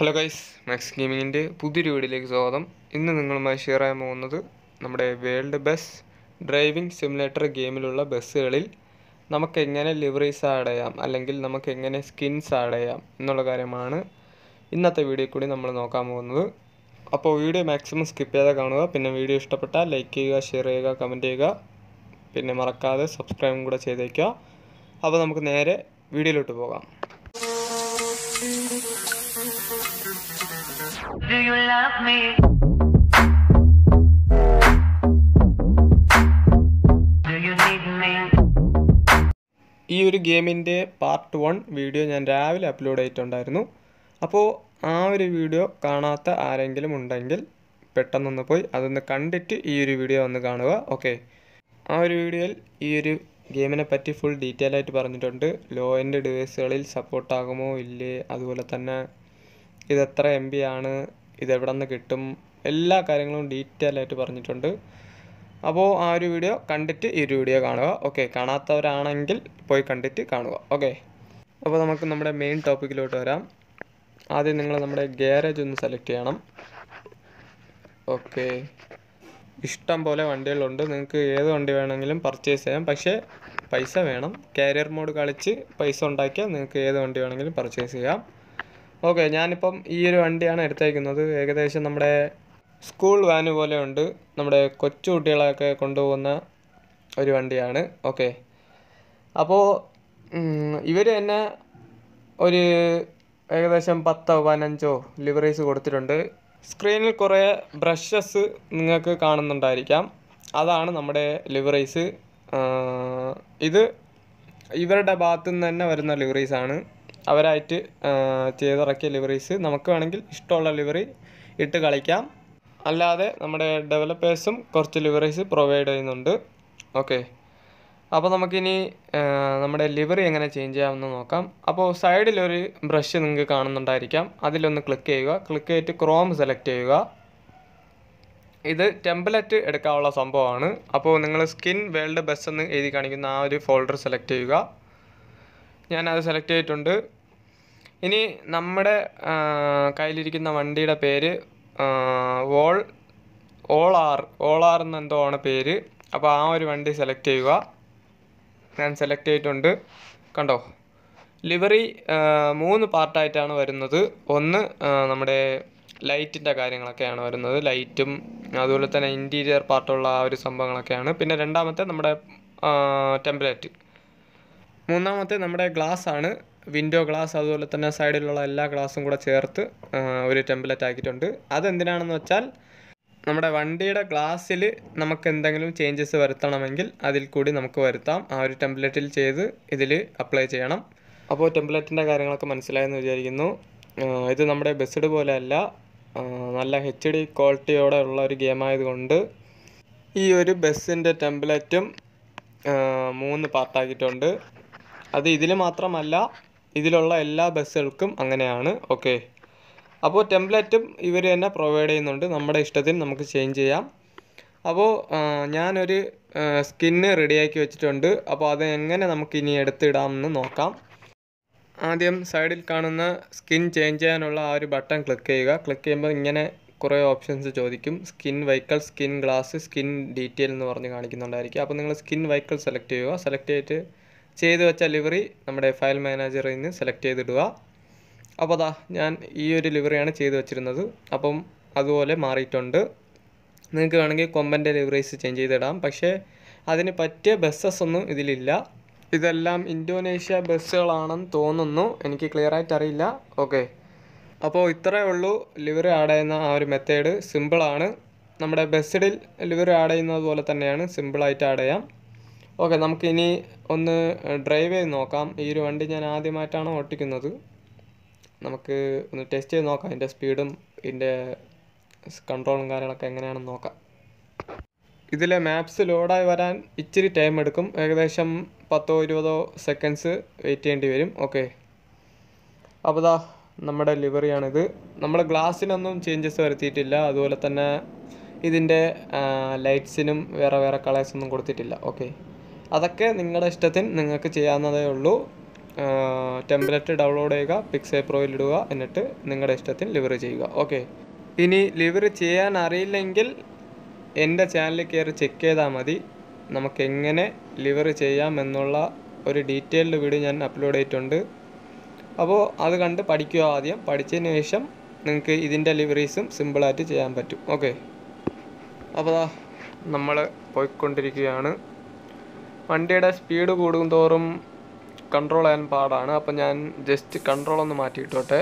Hello guys max ഗെയിമിങ്ങിൻ്റെ പുതിയൊരു വീഡിയോയിലേക്ക് സ്വാഗതം ഇന്ന് നിങ്ങളുമായി ഷെയർ ചെയ്യാൻ പോകുന്നത് നമ്മുടെ വേൾഡ് ബസ് ഡ്രൈവിംഗ് സിമുലേറ്റർ ഗെയിമിലുള്ള ബസ്സുകളിൽ നമുക്ക് എങ്ങനെ ലിവറീസ് ആഡ് ചെയ്യാം അല്ലെങ്കിൽ നമുക്ക് എങ്ങനെ സ്കിൻസ് ആഡ് ചെയ്യാം എന്നുള്ള കാര്യമാണ് ഇന്നത്തെ വീഡിയോ കൂടി നമ്മൾ നോക്കാൻ പോകുന്നത് അപ്പോൾ വീഡിയോ മാക്സിമം സ്കിപ്പ് ചെയ്യാതെ കാണുക പിന്നെ വീഡിയോ ഇഷ്ടപ്പെട്ടാൽ ലൈക്ക് ചെയ്യുക ഷെയർ ചെയ്യുക കമൻറ്റ് ചെയ്യുക പിന്നെ മറക്കാതെ സബ്സ്ക്രൈബും കൂടെ ചെയ്തേക്കുക അപ്പോൾ നമുക്ക് നേരെ വീഡിയോയിലോട്ട് പോകാം Do you love me? Do you need me? ഈ ഒരു ഗെയിമിൻ്റെ പാർട്ട് വൺ വീഡിയോ ഞാൻ രാവിലെ അപ്ലോഡ് ആയിട്ടുണ്ടായിരുന്നു അപ്പോൾ ആ ഒരു വീഡിയോ കാണാത്ത ആരെങ്കിലും ഉണ്ടെങ്കിൽ പെട്ടെന്നൊന്ന് പോയി അതൊന്ന് കണ്ടിട്ട് ഈ ഒരു വീഡിയോ ഒന്ന് കാണുക ഓക്കെ ആ ഒരു വീഡിയോയിൽ ഈ ഒരു ഗെയിമിനെ പറ്റി ഫുൾ ഡീറ്റെയിൽ ആയിട്ട് പറഞ്ഞിട്ടുണ്ട് ലോ എൻഡ് ഡിവൈസുകളിൽ സപ്പോർട്ടാകുമോ ഇല്ലേ അതുപോലെ തന്നെ ഇത് എത്ര എം ബി ആണ് ഇത് എവിടെ നിന്ന് കിട്ടും എല്ലാ കാര്യങ്ങളും ഡീറ്റെയിൽ ആയിട്ട് പറഞ്ഞിട്ടുണ്ട് അപ്പോൾ ആ ഒരു വീഡിയോ കണ്ടിട്ട് ഈ ഒരു വീഡിയോ കാണുക ഓക്കെ കാണാത്തവരാണെങ്കിൽ പോയി കണ്ടിട്ട് കാണുക ഓക്കെ അപ്പോൾ നമുക്ക് നമ്മുടെ മെയിൻ ടോപ്പിക്കിലോട്ട് വരാം ആദ്യം നിങ്ങൾ നമ്മുടെ ഗ്യാരേജ് ഒന്ന് സെലക്ട് ചെയ്യണം ഓക്കെ ഇഷ്ടം പോലെ വണ്ടികളുണ്ട് നിങ്ങൾക്ക് ഏത് വണ്ടി വേണമെങ്കിലും പർച്ചേസ് ചെയ്യാം പക്ഷേ പൈസ വേണം കാരിയർ മോഡ് കളിച്ച് പൈസ ഉണ്ടാക്കിയാൽ നിങ്ങൾക്ക് ഏത് വണ്ടി വേണമെങ്കിലും പർച്ചേസ് ചെയ്യാം ഓക്കെ ഞാനിപ്പം ഈ ഒരു വണ്ടിയാണ് എടുത്തേക്കുന്നത് ഏകദേശം നമ്മുടെ സ്കൂൾ വാന് പോലെയുണ്ട് നമ്മുടെ കൊച്ചു കുട്ടികളെയൊക്കെ കൊണ്ടുപോകുന്ന ഒരു വണ്ടിയാണ് ഓക്കെ അപ്പോൾ ഇവർ തന്നെ ഒരു ഏകദേശം പത്തോ പതിനഞ്ചോ ലിവറീസ് കൊടുത്തിട്ടുണ്ട് സ്ക്രീനിൽ കുറേ ബ്രഷസ് നിങ്ങൾക്ക് കാണുന്നുണ്ടായിരിക്കാം അതാണ് നമ്മുടെ ലിവറീസ് ഇത് ഇവരുടെ ഭാഗത്തു നിന്ന് തന്നെ വരുന്ന ആണ് അവരായിട്ട് ചെയ്തിറക്കിയ ലിവറീസ് നമുക്ക് വേണമെങ്കിൽ ഇഷ്ടമുള്ള ലിവറി ഇട്ട് കളിക്കാം അല്ലാതെ നമ്മുടെ ഡെവലപ്പേഴ്സും കുറച്ച് ലിവറീസ് പ്രൊവൈഡ് ചെയ്യുന്നുണ്ട് ഓക്കെ അപ്പോൾ നമുക്കിനി നമ്മുടെ ലിവറി എങ്ങനെ ചേഞ്ച് ചെയ്യാമെന്ന് നോക്കാം അപ്പോൾ സൈഡിലൊരു ബ്രഷ് നിങ്ങൾക്ക് കാണുന്നുണ്ടായിരിക്കാം അതിലൊന്ന് ക്ലിക്ക് ചെയ്യുക ക്ലിക്ക് ചെയ്തിട്ട് ക്രോം സെലക്ട് ചെയ്യുക ഇത് ടെംപ്ലറ്റ് എടുക്കാനുള്ള സംഭവമാണ് അപ്പോൾ നിങ്ങൾ സ്കിൻ വേൾഡ് ബെസ്റ്റ് എന്ന് എഴുതി കാണിക്കുന്ന ആ ഒരു ഫോൾഡർ സെലക്ട് ചെയ്യുക ഞാനത് സെലക്ട് ചെയ്തിട്ടുണ്ട് ഇനി നമ്മുടെ കയ്യിലിരിക്കുന്ന വണ്ടിയുടെ പേര് വോൾ ഓൾ ആർ ഓൾ ആർ എന്നെന്തോ ആണ് പേര് അപ്പോൾ ആ ഒരു വണ്ടി സെലക്ട് ചെയ്യുക ഞാൻ സെലക്ട് ചെയ്തിട്ടുണ്ട് കണ്ടോ ലിവറി മൂന്ന് പാർട്ടായിട്ടാണ് വരുന്നത് ഒന്ന് നമ്മുടെ ലൈറ്റിൻ്റെ കാര്യങ്ങളൊക്കെയാണ് വരുന്നത് ലൈറ്റും അതുപോലെ തന്നെ ഇൻറ്റീരിയർ പാർട്ടുള്ള ആ ഒരു സംഭവങ്ങളൊക്കെയാണ് പിന്നെ രണ്ടാമത്തെ നമ്മുടെ ടെംപ്ലേറ്റ് മൂന്നാമത്തെ നമ്മുടെ ഗ്ലാസ് ആണ് വിൻഡോ ഗ്ലാസ് അതുപോലെ തന്നെ സൈഡിലുള്ള എല്ലാ ഗ്ലാസും കൂടെ ചേർത്ത് ഒരു ടെംപ്ലേറ്റ് ആക്കിയിട്ടുണ്ട് അതെന്തിനാണെന്ന് വെച്ചാൽ നമ്മുടെ വണ്ടിയുടെ ഗ്ലാസ്സിൽ നമുക്ക് എന്തെങ്കിലും ചേഞ്ചസ് വരുത്തണമെങ്കിൽ അതിൽ കൂടി നമുക്ക് വരുത്താം ആ ഒരു ടെംപ്ലേറ്റിൽ ചെയ്ത് ഇതിൽ അപ്ലൈ ചെയ്യണം അപ്പോൾ ടെംപ്ലേറ്റിൻ്റെ കാര്യങ്ങളൊക്കെ മനസ്സിലായെന്ന് വിചാരിക്കുന്നു ഇത് നമ്മുടെ ബെസ്ഡ് പോലെയല്ല നല്ല എച്ച് ഡി ക്വാളിറ്റിയോടെ ഉള്ള ഒരു ആയതുകൊണ്ട് ഈ ഒരു ബസ്സിൻ്റെ ടെംപ്ലേറ്റും മൂന്ന് പാർട്ടാക്കിയിട്ടുണ്ട് അത് ഇതിൽ മാത്രമല്ല ഇതിലുള്ള എല്ലാ ബസ്സുകൾക്കും അങ്ങനെയാണ് ഓക്കെ അപ്പോൾ ടെംപ്ലേറ്റും ഇവർ തന്നെ പ്രൊവൈഡ് ചെയ്യുന്നുണ്ട് നമ്മുടെ ഇഷ്ടത്തിന് നമുക്ക് ചേഞ്ച് ചെയ്യാം അപ്പോൾ ഞാനൊരു സ്കിന്ന് റെഡിയാക്കി വെച്ചിട്ടുണ്ട് അപ്പോൾ അത് എങ്ങനെ നമുക്ക് ഇനി എടുത്തിടാമെന്ന് നോക്കാം ആദ്യം സൈഡിൽ കാണുന്ന സ്കിൻ ചേഞ്ച് ചെയ്യാനുള്ള ആ ഒരു ബട്ടൺ ക്ലിക്ക് ചെയ്യുക ക്ലിക്ക് ചെയ്യുമ്പോൾ ഇങ്ങനെ കുറേ ഓപ്ഷൻസ് ചോദിക്കും skin vehicle skin glass skin detail എന്ന് പറഞ്ഞ് കാണിക്കുന്നുണ്ടായിരിക്കും അപ്പോൾ നിങ്ങൾ സ്കിൻ വെഹിക്കിൾ സെലക്ട് ചെയ്യുക സെലക്ട് ചെയ്തിട്ട് ചെയ്തു വെച്ച ലിവറി നമ്മുടെ ഫയൽ മാനേജറിൽ നിന്ന് സെലക്ട് ചെയ്തിടുക അപ്പോൾ അതാ ഞാൻ ഈ ഒരു ലിവറിയാണ് ചെയ്തു വെച്ചിരുന്നത് അപ്പം അതുപോലെ മാറിയിട്ടുണ്ട് നിങ്ങൾക്ക് വേണമെങ്കിൽ കൊമ്പൻ്റെ ലിവറീസ് ചേഞ്ച് ചെയ്തിടാം പക്ഷേ അതിന് പറ്റിയ ബസ്സസ് ഒന്നും ഇതിലില്ല ഇതെല്ലാം ഇൻഡോനേഷ്യ ബസ്സുകളാണെന്ന് തോന്നുന്നു എനിക്ക് ക്ലിയർ ആയിട്ട് അറിയില്ല ഓക്കെ അപ്പോൾ ഇത്രയേ ഉള്ളൂ ലിവറി ആഡ് ചെയ്യുന്ന ആ ഒരു മെത്തേഡ് സിമ്പിളാണ് നമ്മുടെ ബസ്സിഡിൽ ലിവറി ആഡ് ചെയ്യുന്നത് പോലെ തന്നെയാണ് സിമ്പിളായിട്ട് ആഡ് ചെയ്യാം ഓക്കെ നമുക്കിനി ഒന്ന് ഡ്രൈവ് ചെയ്ത് നോക്കാം ഈ ഒരു വണ്ടി ഞാൻ ആദ്യമായിട്ടാണ് ഓട്ടിക്കുന്നത് നമുക്ക് ഒന്ന് ടെസ്റ്റ് ചെയ്ത് നോക്കാം ഇതിൻ്റെ സ്പീഡും ഇതിൻ്റെ കൺട്രോളും കാര്യങ്ങളൊക്കെ എങ്ങനെയാണെന്ന് നോക്കാം ഇതിലെ മാപ്സ് ലോഡായി വരാൻ ഇച്ചിരി ടൈം എടുക്കും ഏകദേശം പത്തോ ഇരുപതോ സെക്കൻഡ്സ് വെയിറ്റ് ചെയ്യേണ്ടി വരും ഓക്കെ അപ്പോൾ ദാ നമ്മുടെ ലിവറിയാണിത് നമ്മൾ ഗ്ലാസ്സിനൊന്നും ചേഞ്ചസ് വരുത്തിയിട്ടില്ല അതുപോലെ തന്നെ ഇതിൻ്റെ ലൈറ്റ്സിനും വേറെ വേറെ കളേഴ്സൊന്നും കൊടുത്തിട്ടില്ല ഓക്കെ അതൊക്കെ നിങ്ങളുടെ ഇഷ്ടത്തിന് നിങ്ങൾക്ക് ചെയ്യാവുന്നതേ ഉള്ളൂ ടെംപ്ലേറ്റ് ഡൗൺലോഡ് ചെയ്യുക പിക്സേ പ്രോയിൽ ഇടുക എന്നിട്ട് നിങ്ങളുടെ ഇഷ്ടത്തിന് ലിവർ ചെയ്യുക ഓക്കെ ഇനി ലിവർ ചെയ്യാൻ അറിയില്ലെങ്കിൽ എൻ്റെ ചാനലിൽ കയറി ചെക്ക് ചെയ്താൽ മതി നമുക്ക് എങ്ങനെ ലിവർ ചെയ്യാം എന്നുള്ള ഒരു ഡീറ്റെയിൽഡ് വീഡിയോ ഞാൻ അപ്ലോഡ് ചെയ്തിട്ടുണ്ട് അപ്പോൾ അത് കണ്ട് പഠിക്കുക ആദ്യം പഠിച്ചതിന് ശേഷം നിങ്ങൾക്ക് ഇതിൻ്റെ ലിവറീസും സിമ്പിളായിട്ട് ചെയ്യാൻ പറ്റും ഓക്കെ അപ്പോൾ നമ്മൾ പോയിക്കൊണ്ടിരിക്കുകയാണ് വണ്ടിയുടെ സ്പീഡ് കൂടും തോറും കൺട്രോൾ ചെയ്യാൻ പാടാണ് അപ്പോൾ ഞാൻ ജസ്റ്റ് കൺട്രോൾ ഒന്ന് മാറ്റിയിട്ടോട്ടെ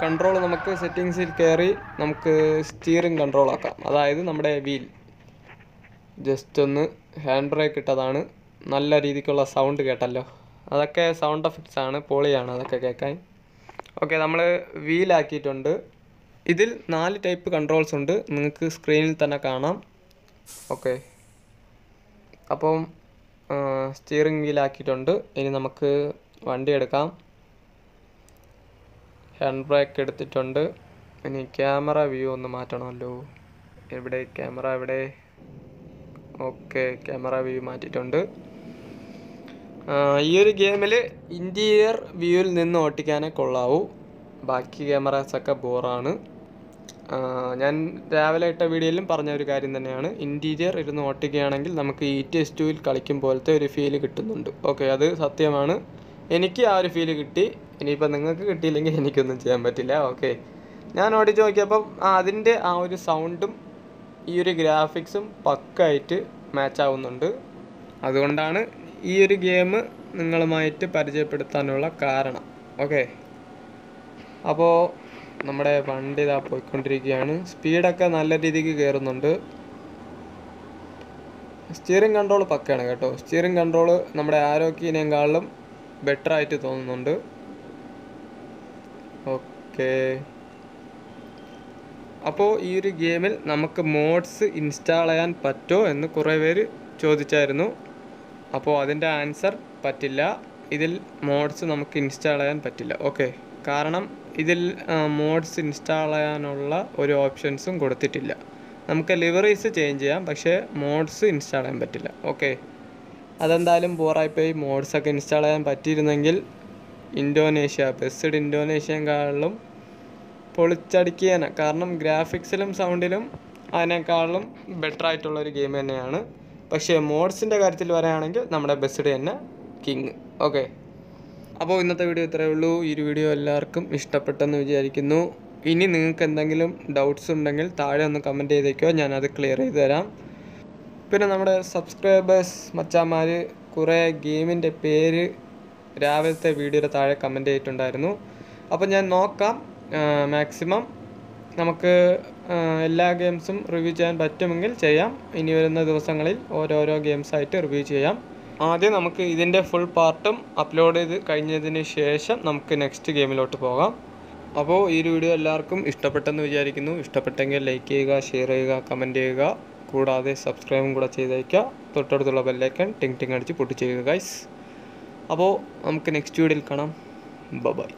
കൺട്രോൾ നമുക്ക് സെറ്റിങ്സിൽ കയറി നമുക്ക് സ്റ്റിയറിംഗ് കൺട്രോൾ ആക്കാം അതായത് നമ്മുടെ വീൽ ജസ്റ്റ് ഒന്ന് ഹാൻഡ് ബ്രേക്ക് ഇട്ടതാണ് നല്ല രീതിക്കുള്ള സൗണ്ട് കേട്ടല്ലോ അതൊക്കെ സൗണ്ട് എഫക്ട്സ് ആണ് പോളിയാണ് അതൊക്കെ കേൾക്കാൻ ഓക്കെ നമ്മൾ വീലാക്കിയിട്ടുണ്ട് ഇതിൽ നാല് ടൈപ്പ് കൺട്രോൾസ് ഉണ്ട് നിങ്ങൾക്ക് സ്ക്രീനിൽ തന്നെ കാണാം ഓക്കെ അപ്പം സ്റ്റിയറിംഗ് ആക്കിയിട്ടുണ്ട് ഇനി നമുക്ക് വണ്ടി എടുക്കാം ഹാൻഡ് ബ്രേക്ക് എടുത്തിട്ടുണ്ട് ഇനി ക്യാമറ വ്യൂ ഒന്ന് മാറ്റണമല്ലോ എവിടെ ക്യാമറ എവിടെ ഓക്കെ ക്യാമറ വ്യൂ മാറ്റിയിട്ടുണ്ട് ഈ ഒരു ഗെയിമിൽ ഇൻറ്റീരിയർ വ്യൂവിൽ നിന്ന് ഓട്ടിക്കാനേ കൊള്ളാവൂ ബാക്കി ക്യാമറാസൊക്കെ ബോറാണ് ഞാൻ രാവിലെ ഇട്ട വീഡിയോയിലും പറഞ്ഞ ഒരു കാര്യം തന്നെയാണ് ഇൻറ്റീരിയർ ഇരുന്ന് ഓട്ടിക്കുകയാണെങ്കിൽ നമുക്ക് ഇ ടി എസ് ടുവിൽ കളിക്കും പോലത്തെ ഒരു ഫീൽ കിട്ടുന്നുണ്ട് ഓക്കെ അത് സത്യമാണ് എനിക്ക് ആ ഒരു ഫീല് കിട്ടി ഇനിയിപ്പോൾ നിങ്ങൾക്ക് കിട്ടിയില്ലെങ്കിൽ എനിക്കൊന്നും ചെയ്യാൻ പറ്റില്ല ഓക്കെ ഞാൻ ഓടിച്ച് നോക്കിയപ്പം അതിൻ്റെ ആ ഒരു സൗണ്ടും ഈ ഒരു ഗ്രാഫിക്സും പക്കായിട്ട് മാച്ച് ആവുന്നുണ്ട് അതുകൊണ്ടാണ് ഈ ഒരു ഗെയിം നിങ്ങളുമായിട്ട് പരിചയപ്പെടുത്താനുള്ള കാരണം ഓക്കെ അപ്പോൾ നമ്മുടെ വണ്ടി ഇതാ പോയിക്കൊണ്ടിരിക്കുകയാണ് സ്പീഡൊക്കെ നല്ല രീതിക്ക് കയറുന്നുണ്ട് സ്റ്റിയറിംഗ് കൺട്രോൾ പക്കയാണ് കേട്ടോ സ്റ്റിയറിംഗ് കൺട്രോൾ നമ്മുടെ ആരോഗ്യനേക്കാളും ബെറ്റർ ആയിട്ട് തോന്നുന്നുണ്ട് ഓക്കെ അപ്പോൾ ഈ ഒരു ഗെയിമിൽ നമുക്ക് മോഡ്സ് ഇൻസ്റ്റാൾ ചെയ്യാൻ പറ്റുമോ എന്ന് കുറേ പേര് ചോദിച്ചായിരുന്നു അപ്പോൾ അതിൻ്റെ ആൻസർ പറ്റില്ല ഇതിൽ മോഡ്സ് നമുക്ക് ഇൻസ്റ്റാൾ ചെയ്യാൻ പറ്റില്ല ഓക്കെ കാരണം ഇതിൽ മോഡ്സ് ഇൻസ്റ്റാൾ ചെയ്യാനുള്ള ഒരു ഓപ്ഷൻസും കൊടുത്തിട്ടില്ല നമുക്ക് ലിവറീസ് ചേഞ്ച് ചെയ്യാം പക്ഷേ മോഡ്സ് ഇൻസ്റ്റാൾ ചെയ്യാൻ പറ്റില്ല ഓക്കെ അതെന്തായാലും പോറായിപ്പോയി മോഡ്സൊക്കെ ഇൻസ്റ്റാൾ ചെയ്യാൻ പറ്റിയിരുന്നെങ്കിൽ ഇൻഡോനേഷ്യ ബെസ്ഡ് ഇൻഡോനേഷ്യയെക്കാളും പൊളിച്ചടിക്കുകയാണ് കാരണം ഗ്രാഫിക്സിലും സൗണ്ടിലും അതിനേക്കാളും ബെറ്റർ ആയിട്ടുള്ള ഒരു ഗെയിം തന്നെയാണ് പക്ഷേ മോഡ്സിൻ്റെ കാര്യത്തിൽ പറയുകയാണെങ്കിൽ നമ്മുടെ ബെസ്ഡ് തന്നെ കിങ് ഓക്കെ അപ്പോൾ ഇന്നത്തെ വീഡിയോ ഇത്രയേ ഉള്ളൂ ഈ വീഡിയോ എല്ലാവർക്കും ഇഷ്ടപ്പെട്ടെന്ന് വിചാരിക്കുന്നു ഇനി നിങ്ങൾക്ക് എന്തെങ്കിലും ഡൗട്ട്സ് ഉണ്ടെങ്കിൽ താഴെ ഒന്ന് കമൻറ്റ് ചെയ്തേക്കോ ഞാനത് ക്ലിയർ ചെയ്ത് തരാം പിന്നെ നമ്മുടെ സബ്സ്ക്രൈബേഴ്സ് മച്ചാമാർ കുറേ ഗെയിമിൻ്റെ പേര് രാവിലത്തെ വീഡിയോയുടെ താഴെ കമൻറ്റ് ചെയ്തിട്ടുണ്ടായിരുന്നു അപ്പോൾ ഞാൻ നോക്കാം മാക്സിമം നമുക്ക് എല്ലാ ഗെയിംസും റിവ്യൂ ചെയ്യാൻ പറ്റുമെങ്കിൽ ചെയ്യാം ഇനി വരുന്ന ദിവസങ്ങളിൽ ഓരോരോ ഗെയിംസായിട്ട് റിവ്യൂ ചെയ്യാം ആദ്യം നമുക്ക് ഇതിൻ്റെ ഫുൾ പാർട്ടും അപ്ലോഡ് ചെയ്ത് കഴിഞ്ഞതിന് ശേഷം നമുക്ക് നെക്സ്റ്റ് ഗെയിമിലോട്ട് പോകാം അപ്പോൾ ഈ വീഡിയോ എല്ലാവർക്കും ഇഷ്ടപ്പെട്ടെന്ന് വിചാരിക്കുന്നു ഇഷ്ടപ്പെട്ടെങ്കിൽ ലൈക്ക് ചെയ്യുക ഷെയർ ചെയ്യുക കമൻറ്റ് ചെയ്യുക കൂടാതെ സബ്സ്ക്രൈബും കൂടെ ചെയ്തേക്കുക തൊട്ടടുത്തുള്ള ബെല്ലൈക്കൺ ടിങ് ടിങ് അടിച്ച് പൊട്ടിച്ചേക്കുക ഗൈസ് അപ്പോൾ നമുക്ക് നെക്സ്റ്റ് വീഡിയോയിൽ കാണാം ബൈ